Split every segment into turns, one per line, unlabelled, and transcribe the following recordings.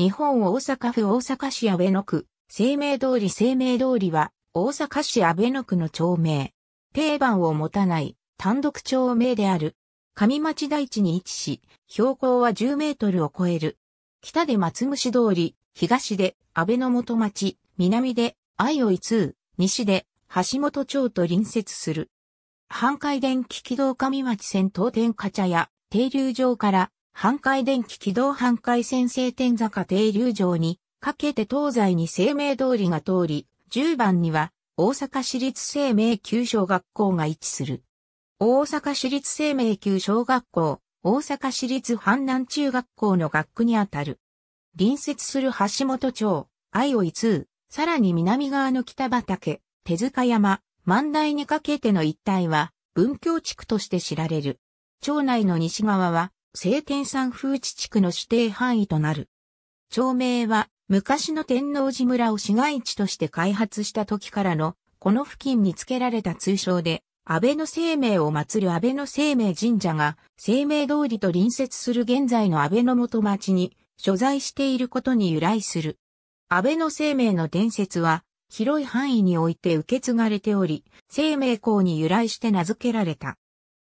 日本大阪府大阪市阿倍野区、生命通り生命通りは、大阪市阿倍野区の町名。定番を持たない単独町名である。上町大地に位置し、標高は10メートルを超える。北で松虫通り、東で安倍の元町、南で愛を通、西で橋本町と隣接する。半海電気軌道上町線東天チ茶屋、停留場から半壊電気軌道半壊先制天坂停留場に、かけて東西に生命通りが通り、10番には、大阪市立生命旧小学校が位置する。大阪市立生命旧小学校、大阪市立阪南中学校の学区にあたる。隣接する橋本町、愛を通、さらに南側の北畑、手塚山、万代にかけての一帯は、文教地区として知られる。町内の西側は、聖天山風地地区の指定範囲となる。町名は、昔の天王寺村を市街地として開発した時からの、この付近に付けられた通称で、安倍の生命を祀る安倍の生命神社が、生命通りと隣接する現在の安倍の元町に、所在していることに由来する。安倍の生命の伝説は、広い範囲において受け継がれており、生命校に由来して名付けられた。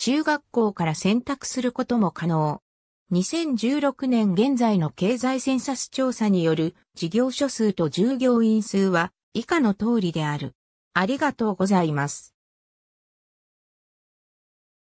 中学校から選択することも可能。2016年現在の経済センサス調査による事業所数と従業員数は以下の通りである。ありがとうございます。